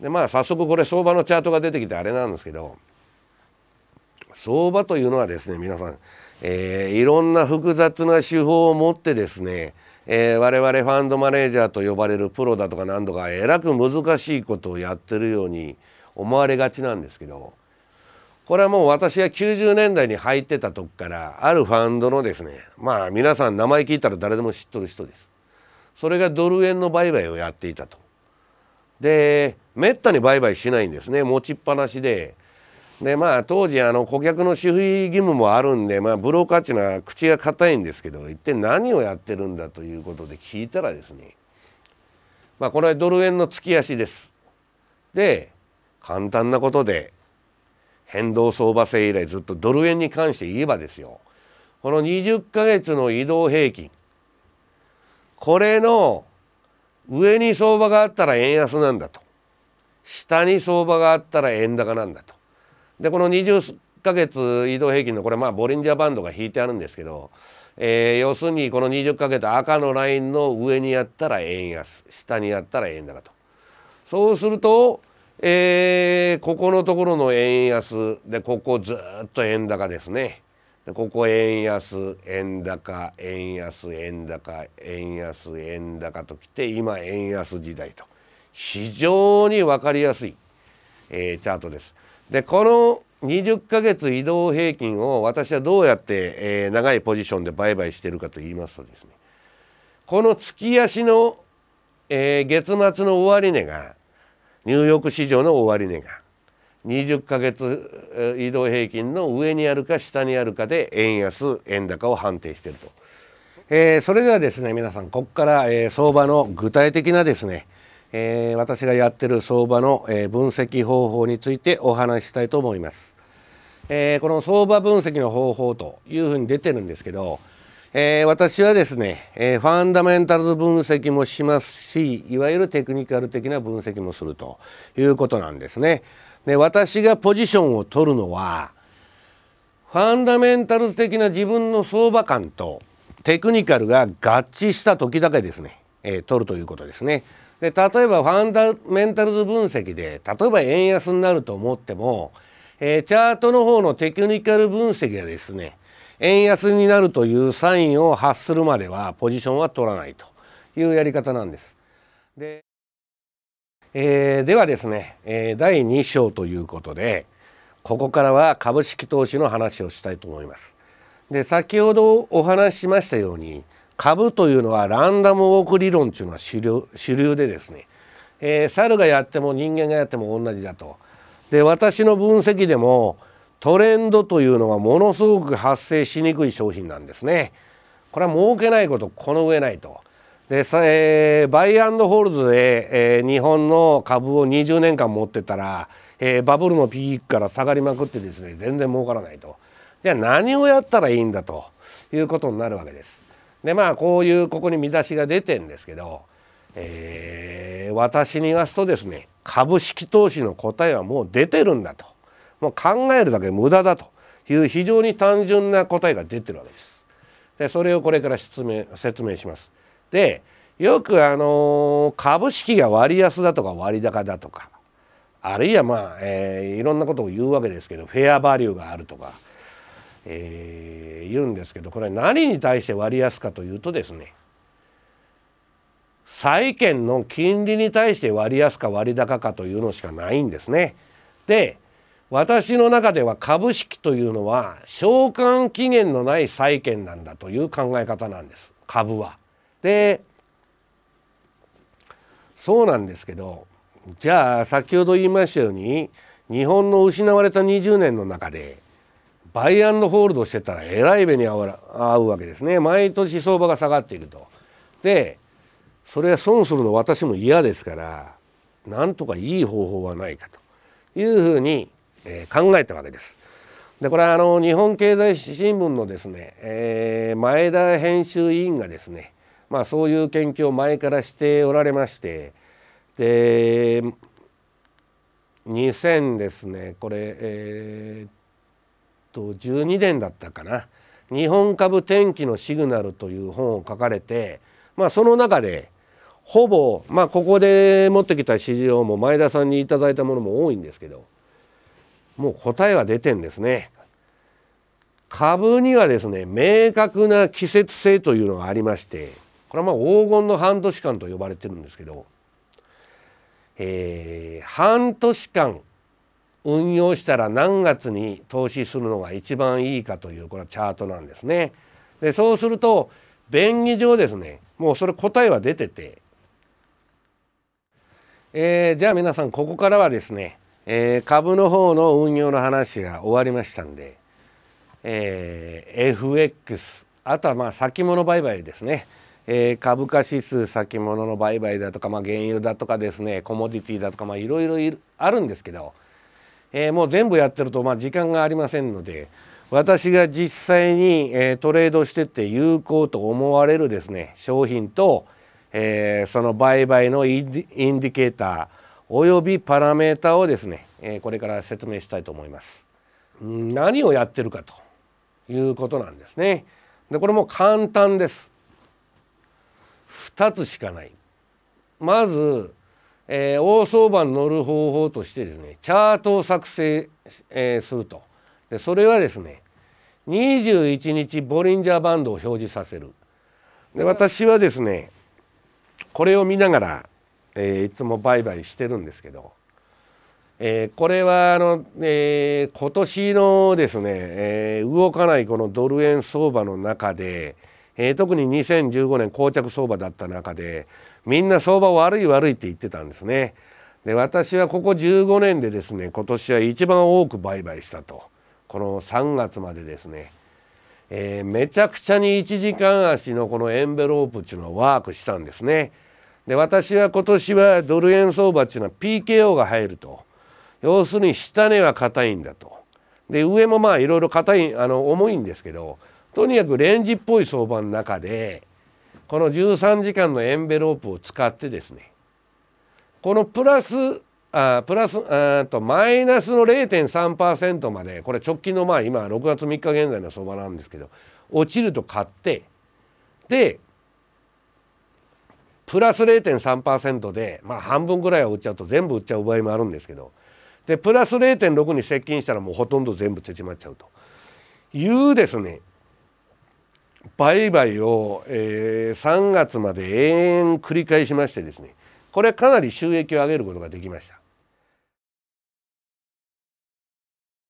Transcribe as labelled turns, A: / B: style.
A: でまあ早速これ相場のチャートが出てきてあれなんですけど相場というのはですね皆さん、えー、いろんな複雑な手法を持ってですね、えー、我々ファンドマネージャーと呼ばれるプロだとか何とかえらく難しいことをやってるように思われがちなんですけどこれはもう私が90年代に入ってた時からあるファンドのですねまあ皆さん名前聞いたら誰でも知っとる人です。それがドル円の売買をやっていたと。でめったに売買しないんですね持ちっぱなしで。でまあ当時あの顧客の守秘義務もあるんで、まあ、ブローカーチな口が硬いんですけど一体何をやってるんだということで聞いたらですね、まあ、これはドル円の突き足です。で簡単なことで変動相場制以来ずっとドル円に関して言えばですよこの20ヶ月の移動平均これの上に相場があったら円安なんだと下に相場があったら円高なんだとでこの20ヶ月移動平均のこれまあボリンジャーバンドが引いてあるんですけど、えー、要するにこの20ヶ月赤のラインの上にやったら円安下にやったら円高とそうすると、えー、ここのところの円安でここずっと円高ですね。ここ円安円高円安円高円安円高ときて今円安時代と非常に分かりやすい、えー、チャートです。でこの20ヶ月移動平均を私はどうやって、えー、長いポジションで売買してるかと言いますとですねこの月足の、えー、月末の終値がニューヨーク市場の終値が20ヶ月移動平均の上にあるか下にあるかで円安円高を判定していると、えー、それではですね皆さんここから、えー、相場の具体的なですね、えー、私がやってる相場の、えー、分析方法についてお話ししたいと思います、えー、この相場分析の方法というふうに出てるんですけど、えー、私はですね、えー、ファンダメンタルズ分析もしますしいわゆるテクニカル的な分析もするということなんですね。ね、私がポジションを取るのはファンダメンタルズ的な自分の相場感とテクニカルが合致した時だけですね、えー、取るということですね。で例えばファンダメンタルズ分析で例えば円安になると思っても、えー、チャートの方のテクニカル分析がですね円安になるというサインを発するまではポジションは取らないというやり方なんです。でえー、ではですね、えー、第2章ということでここからは株式投資の話をしたいと思います。で先ほどお話ししましたように株というのはランダムウォーク理論というのは主流主流でですね、えー、猿がやっても人間がやっても同じだと。で私の分析でもトレンドというのはものすごく発生しにくい商品なんですね。これは儲けないことこの上ないと。でえー、バイアンドホールドで、えー、日本の株を20年間持ってたら、えー、バブルのピークから下がりまくってですね全然儲からないとじゃあ何をやったらいいんだということになるわけです。でまあこういうここに見出しが出てんですけど、えー、私に言わすとですね株式投資の答えはもう出てるんだともう考えるだけ無駄だという非常に単純な答えが出てるわけです。でそれをこれから説明します。でよくあのー、株式が割安だとか割高だとかあるいはまあ、えー、いろんなことを言うわけですけどフェアバリューがあるとか、えー、言うんですけどこれ何に対して割安かというとですね債券の金利に対して割安か割高かというのしかないんですね。で私の中では株式というのは償還期限のない債券なんだという考え方なんです株は。でそうなんですけどじゃあ先ほど言いましたように日本の失われた20年の中でバイアンドホールドしてたらえらい目に遭うわけですね毎年相場が下がっていると。でそれは損するの私も嫌ですからなんとかいい方法はないかというふうに、えー、考えたわけです。でこれはあの日本経済新聞のですね、えー、前田編集委員がですねまあ、そういう研究を前からしておられましてで2000ですねこれえー、っと12年だったかな「日本株天気のシグナル」という本を書かれて、まあ、その中でほぼ、まあ、ここで持ってきた資料も前田さんに頂いたものも多いんですけどもう答えは出てんですね。株にはですね明確な季節性というのがありましてこれはまあ黄金の半年間と呼ばれてるんですけど、えー、半年間運用したら何月に投資するのが一番いいかというこれはチャートなんですね。でそうすると便宜上ですねもうそれ答えは出てて、えー、じゃあ皆さんここからはですね、えー、株の方の運用の話が終わりましたんで、えー、FX あとはまあ先物売買ですね。えー、株価指数先物の売買だとか、まあ、原油だとかですねコモディティだとか、まあ、いろいろあるんですけど、えー、もう全部やってると、まあ、時間がありませんので私が実際に、えー、トレードしてって有効と思われるですね商品と、えー、その売買のインディケーターおよびパラメータをですね、えこれから説明したいと思います。何をやってるかということなんですね。でこれも簡単です。2つしかない。まず、えー、大相場に乗る方法としてですねチャートを作成、えー、するとでそれはですね21日ボリンジャーバンドを表示させるで私はですねこれを見ながら、えー、いつも売買してるんですけど、えー、これはあの、えー、今年のですね、えー、動かないこのドル円相場の中で、えー、特に2015年膠着相場だった中でみんな相場悪い悪いって言ってたんですね。で私はここ15年でですね今年は一番多く売買したとこの3月までですね、えー、めちゃくちゃに1時間足のこのエンベロープっていうのをワークしたんですね。で私は今年はドル円相場っていうのは PKO が入ると要するに下値は硬いんだとで上もまあいろいろ硬いあの重いんですけどとにかくレンジっぽい相場の中でこの13時間のエンベロープを使ってですねこのプラスあプラスあとマイナスの0.3%までこれ直近のまあ今6月3日現在の相場なんですけど落ちると買ってでプラス0.3%でまあ半分ぐらいは売っちゃうと全部売っちゃう場合もあるんですけどでプラス0.6に接近したらもうほとんど全部手締まっちゃうというですね売買を、えー、3月まで延々繰り返しましてですねこれかなり収益を上げることができました。